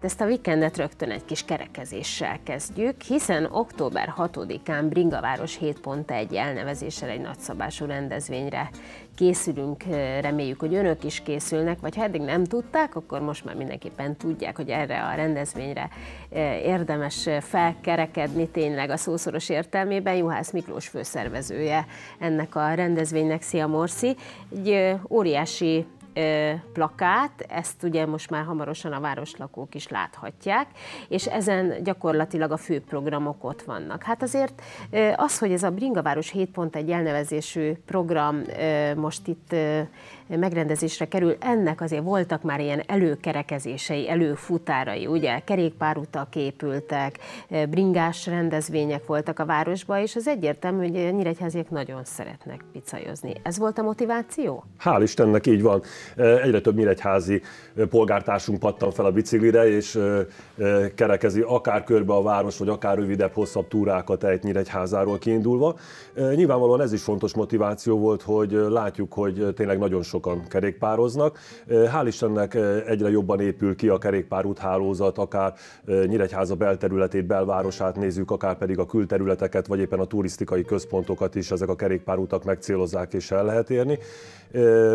Ezt a vikendet rögtön egy kis kerekezéssel kezdjük, hiszen október 6-án Bringaváros 7.1 elnevezéssel egy nagyszabású rendezvényre készülünk, reméljük, hogy önök is készülnek, vagy ha eddig nem tudták, akkor most már mindenképpen tudják, hogy erre a rendezvényre érdemes felkerekedni tényleg a szószoros értelmében. Juhász Miklós főszervezője ennek a rendezvénynek, Szia Morsi, egy óriási plakát, ezt ugye most már hamarosan a városlakók is láthatják, és ezen gyakorlatilag a fő programok ott vannak. Hát azért az, hogy ez a Bringaváros 7.1 elnevezésű program most itt megrendezésre kerül. Ennek azért voltak már ilyen előkerekezései, előfutárai, ugye kerékpárutak épültek, eh, bringás rendezvények voltak a városban, és az egyértelmű, hogy a nyíregyháziak nagyon szeretnek picajozni. Ez volt a motiváció? Hál' Istennek így van. Eh, egyre több nyíregyházi eh, polgártársunk pattan fel a biciklire, és kerekezi akár körbe a város, vagy akár rövidebb, hosszabb túrákat egy Nyíregyházáról kiindulva. Nyilvánvalóan ez is fontos motiváció volt, hogy látjuk, hogy tényleg nagyon sok sokan kerékpároznak. Hál' Istennek egyre jobban épül ki a kerékpárút hálózat, akár Nyíregyháza belterületét, belvárosát nézzük, akár pedig a külterületeket, vagy éppen a turisztikai központokat is ezek a kerékpárútak megcélozzák és el lehet érni.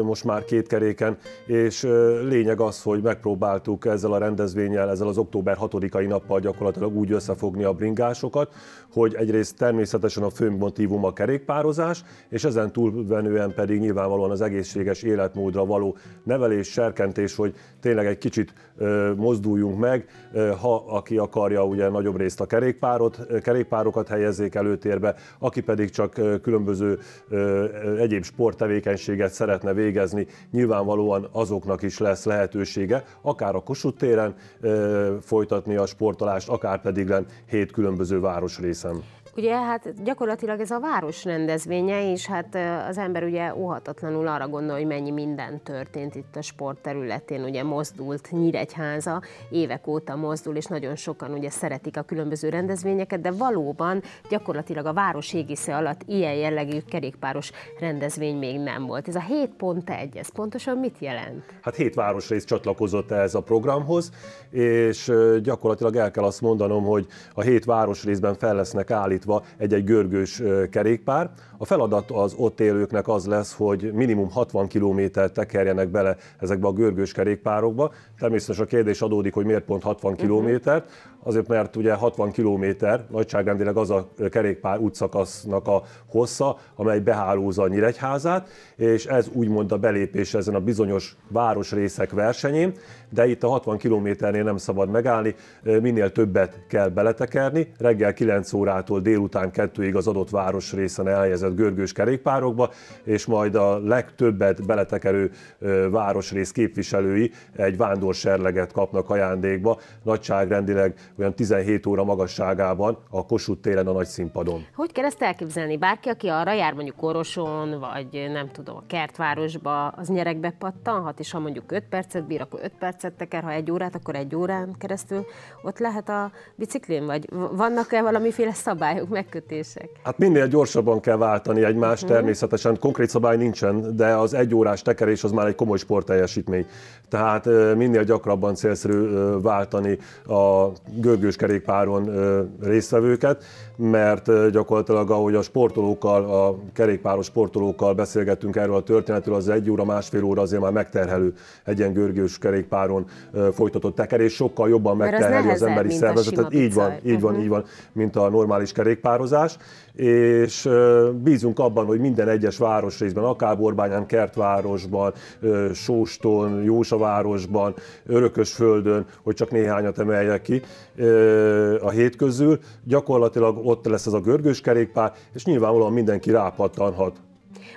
Most már két keréken, és lényeg az, hogy megpróbáltuk ezzel a rendezvényel, ezzel az október 6-ai nappal gyakorlatilag úgy összefogni a bringásokat, hogy egyrészt természetesen a fő motívum a kerékpározás, és ezen túlvenően pedig nyilvánvalóan az egészséges életmódra való nevelés, serkentés, hogy tényleg egy kicsit mozduljunk meg, ha aki akarja ugye nagyobb részt a kerékpárot, kerékpárokat helyezzék előtérbe, aki pedig csak különböző egyéb sporttevékenységet szeretne végezni, nyilvánvalóan azoknak is lesz lehetősége, akár a Kossuth téren folytatni a sportolást, akár pedig len hét különböző városrészen. Ugye hát gyakorlatilag ez a város rendezvénye, és hát az ember ugye óhatatlanul arra gondol, hogy mennyi minden történt itt a sport területén, ugye mozdult Nyíregyháza, évek óta mozdul, és nagyon sokan ugye szeretik a különböző rendezvényeket, de valóban gyakorlatilag a város égisze alatt ilyen jellegű kerékpáros rendezvény még nem volt. Ez a 7.1, ez pontosan mit jelent? Hát hét városrész csatlakozott ez a programhoz, és gyakorlatilag el kell azt mondanom, hogy a hét városrészben fel lesznek állít állítva egy-egy görgős kerékpár. A feladat az ott élőknek az lesz, hogy minimum 60 kilométert tekerjenek bele ezekbe a görgős kerékpárokba. Természetesen a kérdés adódik, hogy miért pont 60 mhm. kilométert. Azért, mert ugye 60 kilométer nagyságrendileg az a kerékpár útszakasznak a hossza, amely behálózza a Nyíregyházát, és ez úgymond a belépés ezen a bizonyos városrészek versenyén, de itt a 60 kilométernél nem szabad megállni, minél többet kell beletekerni, reggel 9 órától dél délután kettőig az adott város részen elhelyezett görgős kerékpárokba, és majd a legtöbbet beletekerő városrész képviselői egy vándorserleget kapnak ajándékba, nagyságrendileg olyan 17 óra magasságában a Kossuth télen a nagy színpadon. Hogy kell ezt elképzelni? Bárki, aki arra jár mondjuk Koroson, vagy nem tudom, a kertvárosba, az nyerekbe pattanhat, és ha mondjuk 5 percet bír, akkor 5 percet teker, ha egy órát, akkor egy órán keresztül ott lehet a biciklin, vagy vannak-e valamiféle szabályok? szabályok, megkötések? Hát minél gyorsabban kell váltani egymást, uh-huh. természetesen konkrét szabály nincsen, de az órás tekerés az már egy komoly sporteljesítmény. Tehát minél gyakrabban célszerű váltani a görgős kerékpáron résztvevőket, mert gyakorlatilag ahogy a sportolókkal, a kerékpáros sportolókkal beszélgettünk erről a történetről, az egy óra, másfél óra azért már megterhelő egy ilyen görgős kerékpáron folytatott tekerés, sokkal jobban megterheli az, az emberi szervezetet. Így van, így van, uh-huh. így van, mint a normális kerék kerékpározás, és bízunk abban, hogy minden egyes városrészben, akár Borbányán, Kertvárosban, Sóston, Jósavárosban, Örökösföldön, hogy csak néhányat emeljek ki a hét közül, gyakorlatilag ott lesz ez a görgős kerékpár, és nyilvánvalóan mindenki rápattanhat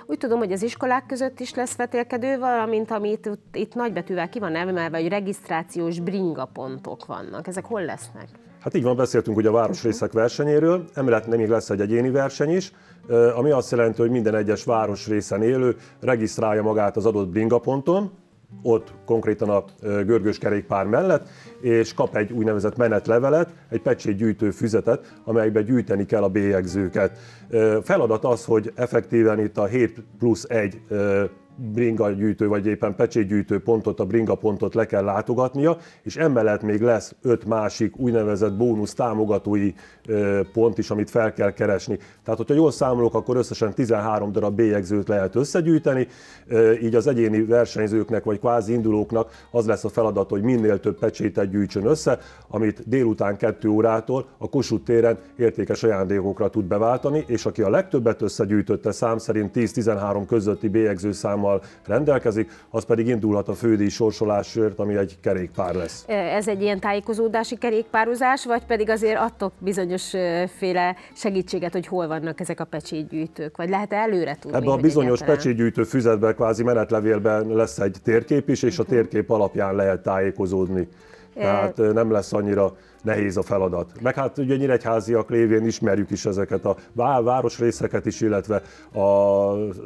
úgy tudom, hogy az iskolák között is lesz vetélkedő, valamint amit itt, itt nagybetűvel ki van emelve, hogy regisztrációs bringapontok vannak. Ezek hol lesznek? Hát így van, beszéltünk ugye a városrészek mhm. versenyéről, emellett nem még lesz egy egyéni verseny is, ami azt jelenti, hogy minden egyes városrészen élő regisztrálja magát az adott bringaponton, ott konkrétan a görgős kerékpár mellett, és kap egy úgynevezett menetlevelet, egy pecsétgyűjtő füzetet, amelyben gyűjteni kell a bélyegzőket. Feladat az, hogy effektíven itt a 7 plusz 1 bringa gyűjtő, vagy éppen pecsétgyűjtő pontot, a bringa pontot le kell látogatnia, és emellett még lesz öt másik úgynevezett bónusz támogatói pont is, amit fel kell keresni. Tehát, hogyha jól számolok, akkor összesen 13 darab bélyegzőt lehet összegyűjteni, így az egyéni versenyzőknek, vagy kvázi indulóknak az lesz a feladat, hogy minél több pecsétet gyűjtsön össze, amit délután 2 órától a Kossuth téren értékes ajándékokra tud beváltani, és aki a legtöbbet összegyűjtötte szám szerint 10-13 közötti bélyegző számot tartalommal rendelkezik, az pedig indulhat a fődíj sorsolásért, ami egy kerékpár lesz. E, ez egy ilyen tájékozódási kerékpározás, vagy pedig azért adtok bizonyos e, féle segítséget, hogy hol vannak ezek a pecsétgyűjtők, vagy lehet -e előre tudni? Ebben a bizonyos pecsétgyűjtő füzetben, kvázi menetlevélben lesz egy térkép is, és a mhm. térkép alapján lehet tájékozódni. Tehát nem lesz annyira nehéz a feladat. Meg hát ugye nyíregyháziak lévén ismerjük is ezeket a városrészeket is, illetve a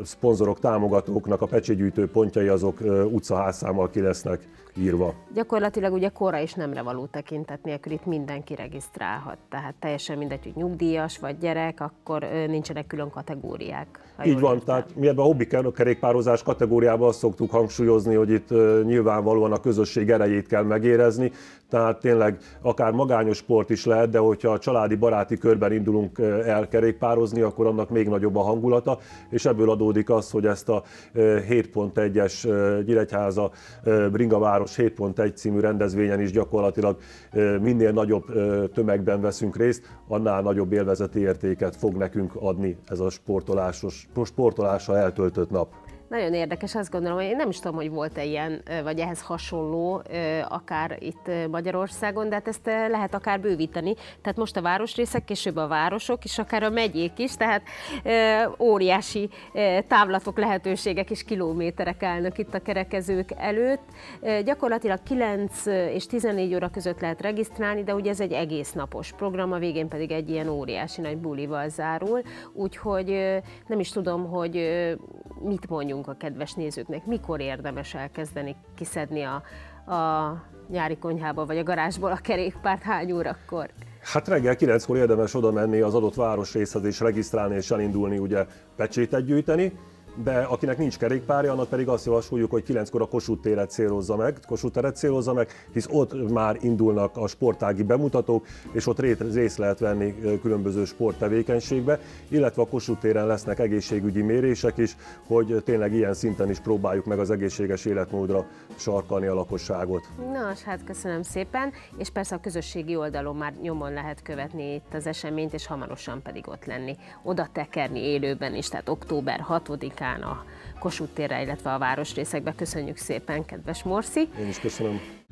szponzorok, támogatóknak a pecsétgyűjtő pontjai azok utcaházszámmal ki lesznek írva. Gyakorlatilag ugye korra és nemre való tekintet nélkül itt mindenki regisztrálhat, tehát teljesen mindegy, hogy nyugdíjas vagy gyerek, akkor nincsenek külön kategóriák. Így van, értem. tehát mi ebben a hobbi a kerékpározás kategóriában azt szoktuk hangsúlyozni, hogy itt nyilvánvalóan a közösség erejét kell megérezni, tehát tényleg akár magányos sport is lehet, de hogyha a családi baráti körben indulunk el kerékpározni, akkor annak még nagyobb a hangulata, és ebből adódik az, hogy ezt a 7.1-es Nyíregyháza Bringavár Város 7.1 című rendezvényen is gyakorlatilag minél nagyobb tömegben veszünk részt, annál nagyobb élvezeti értéket fog nekünk adni ez a sportolásos, sportolással eltöltött nap. Nagyon érdekes, azt gondolom, hogy én nem is tudom, hogy volt-e ilyen, vagy ehhez hasonló, akár itt Magyarországon, de hát ezt lehet akár bővíteni. Tehát most a városrészek, később a városok, és akár a megyék is, tehát óriási távlatok, lehetőségek és kilométerek állnak itt a kerekezők előtt. Gyakorlatilag 9 és 14 óra között lehet regisztrálni, de ugye ez egy egész napos program, a végén pedig egy ilyen óriási nagy bulival zárul, úgyhogy nem is tudom, hogy mit mondjunk a kedves nézőknek, mikor érdemes elkezdeni kiszedni a, a nyári konyhából vagy a garázsból a kerékpárt, hány órakor? Hát reggel 9-kor érdemes oda menni az adott városrészhez és regisztrálni és elindulni, ugye pecsétet gyűjteni de akinek nincs kerékpárja, annak pedig azt javasoljuk, hogy kilenckor a Kossuth téret célozza meg, Kossuth teret célozza meg, hisz ott már indulnak a sportági bemutatók, és ott részt lehet venni különböző sporttevékenységbe, illetve a Kossuth téren lesznek egészségügyi mérések is, hogy tényleg ilyen szinten is próbáljuk meg az egészséges életmódra sarkalni a lakosságot. Na, hát köszönöm szépen, és persze a közösségi oldalon már nyomon lehet követni itt az eseményt, és hamarosan pedig ott lenni. Oda tekerni élőben is, tehát október 6-án során a Kossuth térre, illetve a városrészekbe. Köszönjük szépen, kedves Morsi! Én is köszönöm!